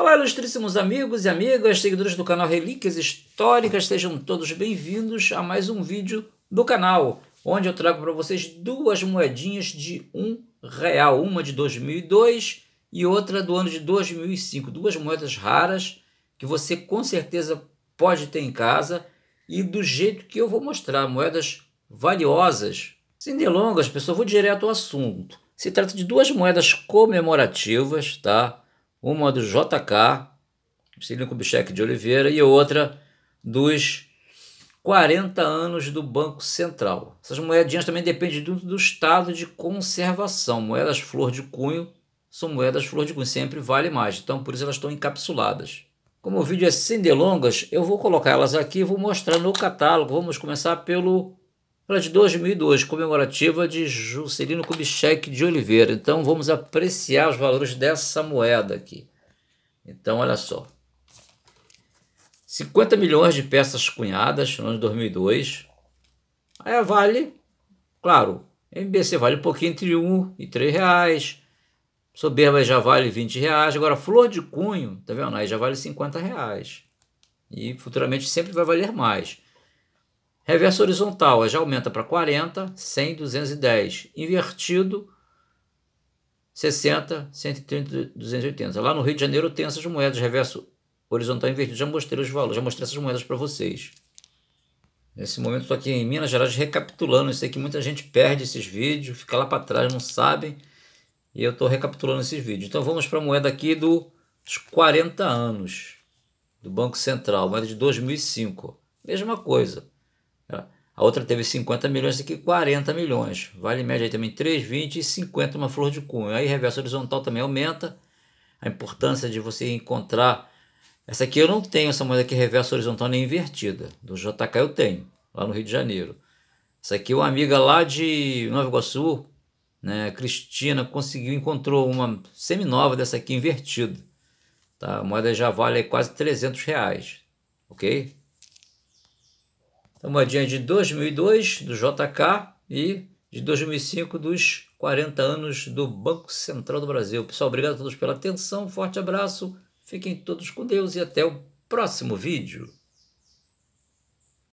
Olá, ilustríssimos amigos e amigas, seguidores do canal Relíquias Históricas, sejam todos bem-vindos a mais um vídeo do canal, onde eu trago para vocês duas moedinhas de um real, uma de 2002 e outra do ano de 2005, duas moedas raras que você com certeza pode ter em casa e do jeito que eu vou mostrar, moedas valiosas. Sem delongas, pessoal, vou direto ao assunto. Se trata de duas moedas comemorativas, tá? Uma do JK, Silvio Kubitschek de Oliveira, e outra dos 40 anos do Banco Central. Essas moedinhas também dependem do, do estado de conservação. Moedas flor de cunho são moedas flor de cunho, sempre vale mais, então por isso elas estão encapsuladas. Como o vídeo é sem delongas, eu vou colocar elas aqui e vou mostrar no catálogo. Vamos começar pelo ela é de 2002, comemorativa de Juscelino Kubitschek de Oliveira. Então vamos apreciar os valores dessa moeda aqui. Então olha só. 50 milhões de peças cunhadas no ano de 2002. Aí vale, claro, MBC vale um pouquinho entre 1 e 3 reais. Soberba já vale 20 reais. Agora, flor de cunho, tá vendo? Aí já vale 50 reais. E futuramente sempre vai valer mais. Reverso horizontal, já aumenta para 40, 100, 210. Invertido, 60, 130, 280. Lá no Rio de Janeiro tem essas moedas, reverso horizontal invertido. Já mostrei os valores, já mostrei essas moedas para vocês. Nesse momento estou aqui em Minas Gerais recapitulando. Eu sei que muita gente perde esses vídeos, fica lá para trás, não sabe, E eu estou recapitulando esses vídeos. Então vamos para a moeda aqui do, dos 40 anos do Banco Central, moeda de 2005. Mesma coisa. A outra teve 50 milhões, aqui 40 milhões. Vale média aí também 3,20 e 50 uma flor de cunho. Aí reverso horizontal também aumenta. A importância de você encontrar. Essa aqui eu não tenho, essa moeda que reverso horizontal nem invertida. Do JK eu tenho, lá no Rio de Janeiro. Essa aqui uma amiga lá de Nova Iguaçu, né, Cristina, conseguiu, encontrou uma seminova dessa aqui invertida. Tá? A moeda já vale quase 300 reais, ok? Então, modinha de 2002 do JK e de 2005 dos 40 anos do Banco Central do Brasil. Pessoal, obrigado a todos pela atenção, forte abraço, fiquem todos com Deus e até o próximo vídeo.